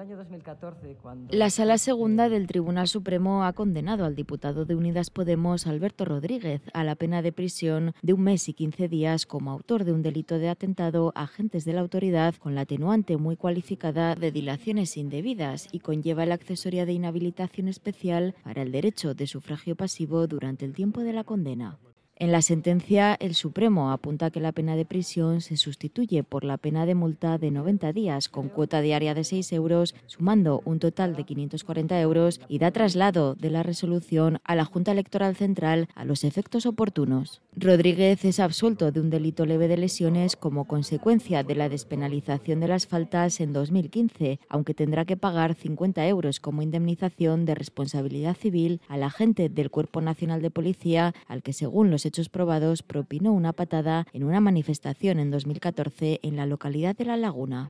año 2014, La Sala Segunda del Tribunal Supremo ha condenado al diputado de Unidas Podemos, Alberto Rodríguez, a la pena de prisión de un mes y quince días como autor de un delito de atentado a agentes de la autoridad con la atenuante muy cualificada de dilaciones indebidas y conlleva la accesoria de inhabilitación especial para el derecho de sufragio pasivo durante el tiempo de la condena. En la sentencia, el Supremo apunta que la pena de prisión se sustituye por la pena de multa de 90 días con cuota diaria de 6 euros, sumando un total de 540 euros y da traslado de la resolución a la Junta Electoral Central a los efectos oportunos. Rodríguez es absuelto de un delito leve de lesiones como consecuencia de la despenalización de las faltas en 2015, aunque tendrá que pagar 50 euros como indemnización de responsabilidad civil al agente del Cuerpo Nacional de Policía, al que según los hechos probados, propinó una patada en una manifestación en 2014 en la localidad de La Laguna.